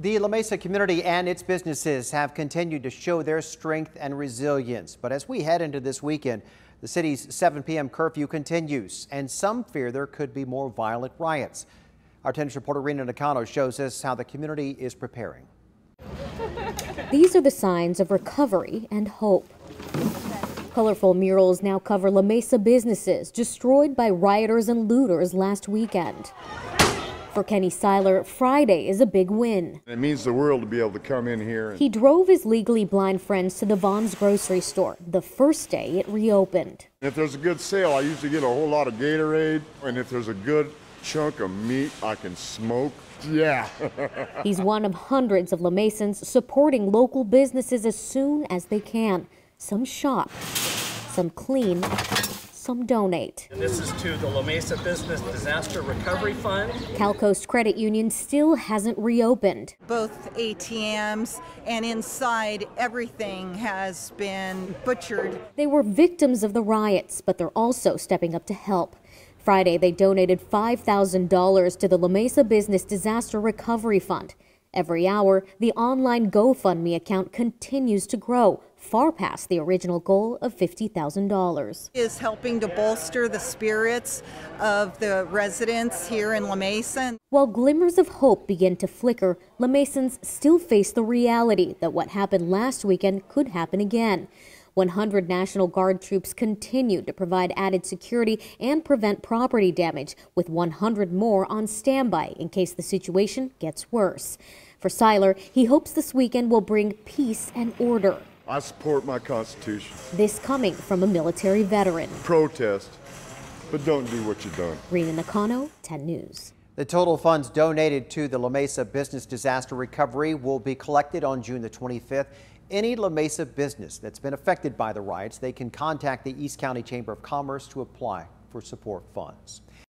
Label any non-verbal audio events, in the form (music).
The La Mesa community and its businesses have continued to show their strength and resilience. But as we head into this weekend, the city's 7 p.m. curfew continues, and some fear there could be more violent riots. Our tennis reporter Rena Nakano shows us how the community is preparing. These are the signs of recovery and hope. Colorful murals now cover La Mesa businesses destroyed by rioters and looters last weekend. For Kenny Seiler, Friday is a big win. It means the world to be able to come in here. He drove his legally blind friends to the Vaughn's grocery store the first day it reopened. If there's a good sale, I usually get a whole lot of Gatorade. And if there's a good chunk of meat I can smoke, yeah. (laughs) He's one of hundreds of LaMasons supporting local businesses as soon as they can. Some shop, some clean, some donate. And this is to the La Mesa Business Disaster Recovery Fund. CalCoast Credit Union still hasn't reopened. Both ATMs and inside everything has been butchered. They were victims of the riots, but they're also stepping up to help. Friday, they donated $5,000 to the La Mesa Business Disaster Recovery Fund. Every hour, the online GoFundMe account continues to grow, far past the original goal of $50,000. Is helping to bolster the spirits of the residents here in La Mason. While glimmers of hope begin to flicker, La Masons still face the reality that what happened last weekend could happen again. 100 National Guard troops continued to provide added security and prevent property damage, with 100 more on standby in case the situation gets worse. For Seiler, he hopes this weekend will bring peace and order. I support my Constitution. This coming from a military veteran. Protest, but don't do what you've done. Rena Nakano, 10 News. The total funds donated to the La Mesa Business Disaster Recovery will be collected on June the 25th any La Mesa business that's been affected by the riots, they can contact the East County Chamber of Commerce to apply for support funds.